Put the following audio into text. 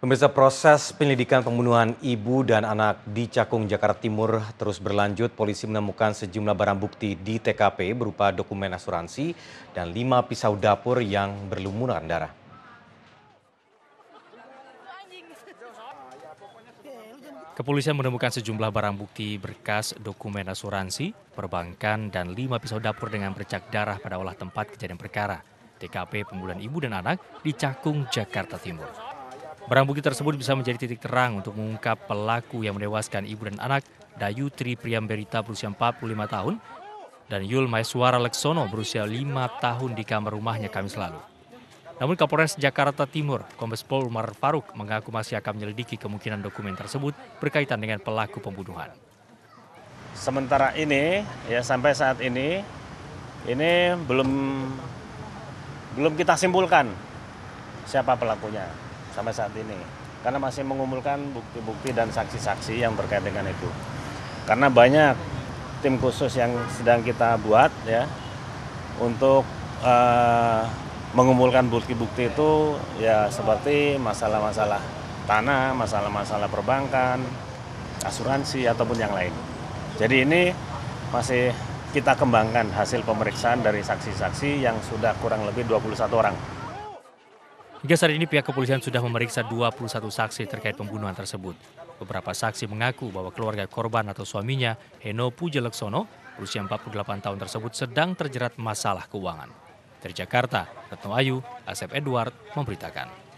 Pemirsa proses penyelidikan pembunuhan ibu dan anak di Cakung, Jakarta Timur terus berlanjut. Polisi menemukan sejumlah barang bukti di TKP berupa dokumen asuransi dan lima pisau dapur yang berlumuran darah. Kepolisian menemukan sejumlah barang bukti berkas dokumen asuransi, perbankan, dan lima pisau dapur dengan bercak darah pada olah tempat kejadian perkara. TKP pembunuhan ibu dan anak di Cakung, Jakarta Timur. Barang bukti tersebut bisa menjadi titik terang untuk mengungkap pelaku yang menewaskan ibu dan anak Dayu Tri Priamberita berusia 45 tahun dan Yul Maeswara Leksono berusia 5 tahun di kamar rumahnya Kamis lalu. Namun Kapolres Jakarta Timur, Kombes Pol Umar Faruk mengaku masih akan menyelidiki kemungkinan dokumen tersebut berkaitan dengan pelaku pembunuhan. Sementara ini, ya sampai saat ini, ini belum belum kita simpulkan siapa pelakunya sampai saat ini karena masih mengumpulkan bukti-bukti dan saksi-saksi yang terkait dengan itu. Karena banyak tim khusus yang sedang kita buat ya untuk uh, mengumpulkan bukti-bukti itu ya seperti masalah-masalah tanah, masalah-masalah perbankan, asuransi ataupun yang lain. Jadi ini masih kita kembangkan hasil pemeriksaan dari saksi-saksi yang sudah kurang lebih 21 orang. Hingga saat ini pihak kepolisian sudah memeriksa 21 saksi terkait pembunuhan tersebut. Beberapa saksi mengaku bahwa keluarga korban atau suaminya, Heno Pujeleksono, berusia 48 tahun tersebut sedang terjerat masalah keuangan. Dari Jakarta, Retno Ayu, Asep Edward memberitakan.